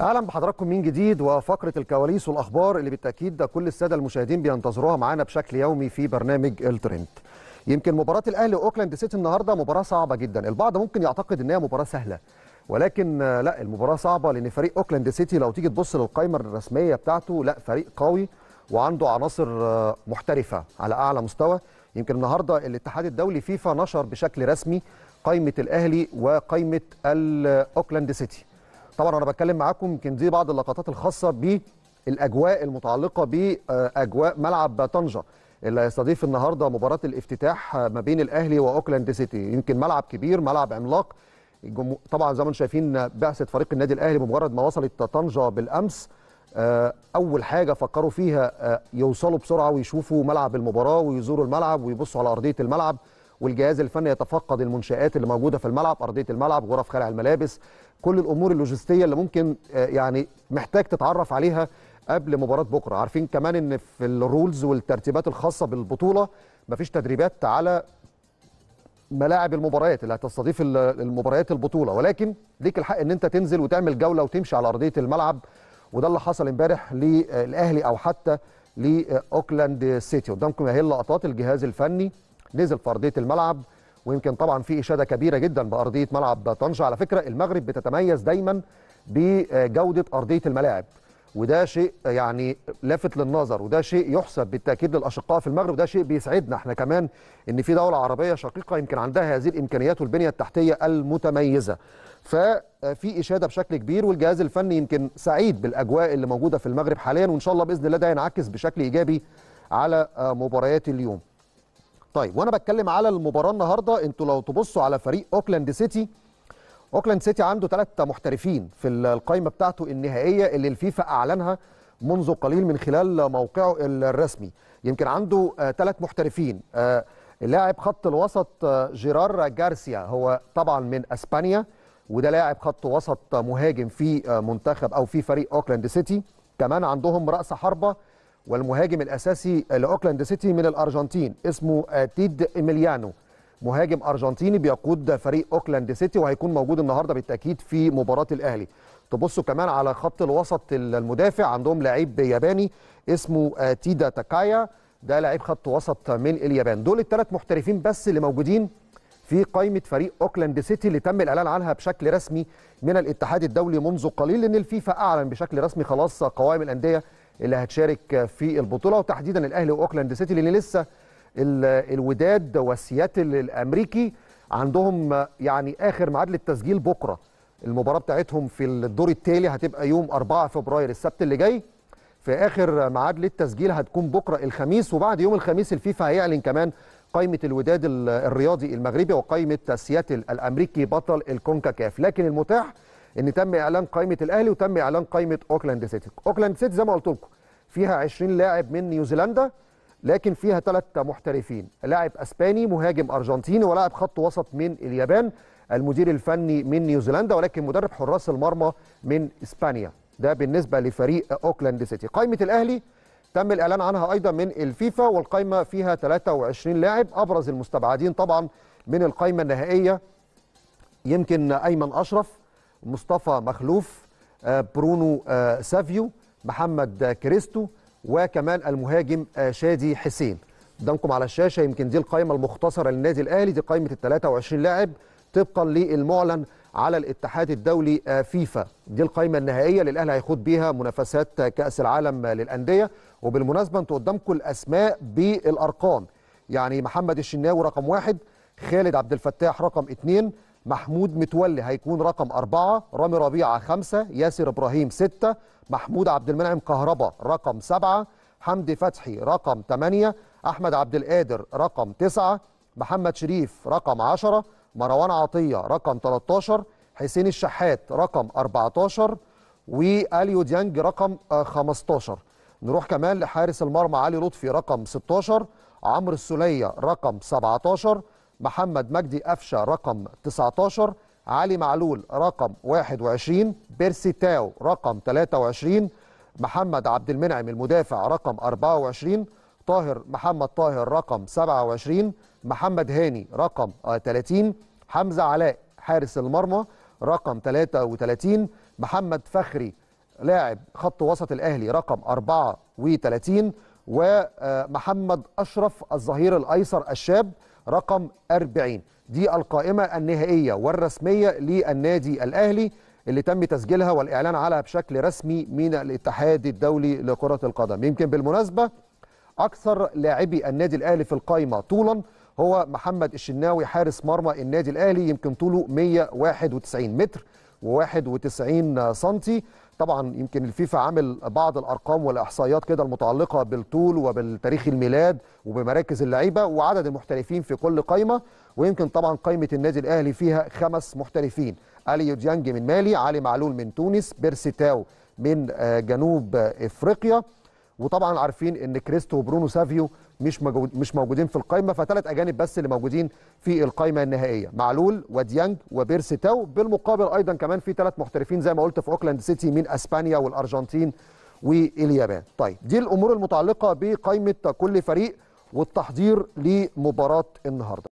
اهلا بحضراتكم من جديد وفقره الكواليس والاخبار اللي بالتاكيد ده كل الساده المشاهدين بينتظروها معانا بشكل يومي في برنامج الترند. يمكن مباراه الاهلي واوكلاند سيتي النهارده مباراه صعبه جدا، البعض ممكن يعتقد ان هي مباراه سهله ولكن لا المباراه صعبه لان فريق اوكلاند سيتي لو تيجي تبص للقائمه الرسميه بتاعته لا فريق قوي وعنده عناصر آه، محترفه على اعلى مستوى، يمكن النهارده الاتحاد الدولي فيفا نشر بشكل رسمي قائمه الاهلي وقائمه آه، اوكلاند سيتي. طبعا انا بتكلم معاكم يمكن دي بعض اللقطات الخاصه بالاجواء المتعلقه باجواء ملعب طنجه اللي هيستضيف النهارده مباراه الافتتاح ما بين الاهلي واوكلاند سيتي يمكن ملعب كبير ملعب عملاق طبعا زي ما انتم شايفين بعثه فريق النادي الاهلي بمجرد ما وصلت طنجه بالامس آه، اول حاجه فكروا فيها آه، يوصلوا بسرعه ويشوفوا ملعب المباراه ويزوروا الملعب ويبصوا على ارضيه الملعب والجهاز الفني يتفقد المنشآت اللي موجودة في الملعب أرضية الملعب غرف خلع الملابس كل الأمور اللوجستية اللي ممكن آه، يعني محتاج تتعرف عليها قبل مباراة بكرة عارفين كمان أن في الرولز والترتيبات الخاصة بالبطولة مفيش تدريبات على ملاعب المباريات اللي هتستضيف المباريات البطوله ولكن ليك الحق ان انت تنزل وتعمل جوله وتمشي على ارضيه الملعب وده اللي حصل امبارح للاهلي آه، او حتى لاوكلاند آه، سيتي قدامكم اهي اللقطات الجهاز الفني نزل في ارضيه الملعب ويمكن طبعا في اشاده كبيره جدا بارضيه ملعب طنجه على فكره المغرب بتتميز دايما بجوده ارضيه الملاعب وده شيء يعني لافت للنظر وده شيء يحسب بالتاكيد للاشقاء في المغرب وده شيء بيسعدنا احنا كمان ان في دوله عربيه شقيقه يمكن عندها هذه الامكانيات والبنيه التحتيه المتميزه ففي اشاده بشكل كبير والجهاز الفني يمكن سعيد بالاجواء اللي موجوده في المغرب حاليا وان شاء الله باذن الله ده ينعكس بشكل ايجابي على مباريات اليوم طيب وانا بتكلم على المباراه النهارده انتوا لو تبصوا على فريق اوكلاند سيتي اوكلاند سيتي عنده ثلاث محترفين في القائمه بتاعته النهائيه اللي الفيفا اعلنها منذ قليل من خلال موقعه الرسمي يمكن عنده ثلاث آه، محترفين آه، لاعب خط الوسط آه، جيرار جارسيا هو طبعا من اسبانيا وده لاعب خط وسط مهاجم في منتخب او في فريق اوكلاند سيتي كمان عندهم راس حربه والمهاجم الاساسي لاوكلاند سيتي من الارجنتين اسمه تيد ايميليانو مهاجم ارجنتيني بيقود فريق اوكلاند سيتي وهيكون موجود النهارده بالتاكيد في مباراه الاهلي تبصوا كمان على خط الوسط المدافع عندهم لعيب ياباني اسمه تيدا تاكايا ده لعيب خط وسط من اليابان دول الثلاث محترفين بس اللي موجودين في قائمه فريق اوكلاند سيتي اللي تم الاعلان عنها بشكل رسمي من الاتحاد الدولي منذ قليل لان الفيفا اعلن بشكل رسمي خلاص قوائم الانديه اللي هتشارك في البطوله وتحديدا الاهلي واوكلاند سيتي لان لسه الوداد وسياتل الامريكي عندهم يعني اخر ميعاد للتسجيل بكره المباراه بتاعتهم في الدور التالي هتبقى يوم 4 فبراير السبت اللي جاي في اخر ميعاد للتسجيل هتكون بكره الخميس وبعد يوم الخميس الفيفا هيعلن كمان قائمه الوداد الرياضي المغربي وقائمه سياتل الامريكي بطل الكونكاكاف لكن المتاح ان تم اعلان قائمه الاهلي وتم اعلان قائمه اوكلاند سيتي اوكلاند سيتي زي ما قلت لكم فيها 20 لاعب من نيوزيلندا لكن فيها ثلاثة محترفين لاعب اسباني مهاجم ارجنتيني ولاعب خط وسط من اليابان المدير الفني من نيوزيلندا ولكن مدرب حراس المرمى من اسبانيا ده بالنسبه لفريق اوكلاند سيتي قائمه الاهلي تم الاعلان عنها ايضا من الفيفا والقائمه فيها 23 لاعب ابرز المستبعدين طبعا من القائمه النهائيه يمكن ايمن اشرف مصطفى مخلوف آه، برونو آه، سافيو محمد كريستو وكمان المهاجم آه، شادي حسين قدامكم على الشاشه يمكن دي القائمه المختصره للنادي الاهلي دي قائمه ال 23 لاعب طبقا للمعلن على الاتحاد الدولي فيفا دي القائمه النهائيه اللي الاهلي هيخوض بيها منافسات كاس العالم للانديه وبالمناسبه انتوا قدامكم الاسماء بالارقام يعني محمد الشناوي رقم واحد خالد عبد الفتاح رقم اثنين محمود متولي هيكون رقم أربعة رامي ربيعة خمسة ياسر إبراهيم ستة محمود عبد المنعم كهربا رقم سبعة حمدي فتحي رقم ثمانية أحمد عبد القادر رقم تسعة محمد شريف رقم عشرة مروان عطية رقم 13 حسين الشحات رقم 14 واليو ديانج رقم 15 آه، نروح كمان لحارس المرمى علي لطفي رقم 16 عمرو السوليه رقم 17 محمد مجدي قفشه رقم 19 علي معلول رقم 21 بيرسي تاو رقم 23 محمد عبد المنعم المدافع رقم 24 طاهر محمد طاهر رقم 27 محمد هاني رقم 30 حمزه علاء حارس المرمى رقم 33 محمد فخري لاعب خط وسط الاهلي رقم 34 ومحمد آه، اشرف الظهير الايسر الشاب رقم 40 دي القائمة النهائية والرسمية للنادي الأهلي اللي تم تسجيلها والإعلان عنها بشكل رسمي من الاتحاد الدولي لكرة القدم يمكن بالمناسبة أكثر لاعبي النادي الأهلي في القائمة طولا هو محمد الشناوي حارس مرمى النادي الأهلي يمكن طوله 191 متر 91 سنتي طبعا يمكن الفيفا عامل بعض الارقام والاحصائيات كده المتعلقه بالطول وبالتاريخ الميلاد وبمراكز اللعيبه وعدد المحترفين في كل قائمه ويمكن طبعا قائمه النادي الاهلي فيها خمس محترفين علي ديانج من مالي علي معلول من تونس بيرسي تاو من آه، جنوب افريقيا وطبعا عارفين ان كريستو وبرونو سافيو مش موجود مش موجودين في القائمه فثلاث اجانب بس اللي موجودين في القائمه النهائيه معلول وديانج وبيرسي تاو بالمقابل ايضا كمان في ثلاث محترفين زي ما قلت في اوكلاند سيتي من اسبانيا والارجنتين واليابان طيب دي الامور المتعلقه بقائمه كل فريق والتحضير لمباراه النهارده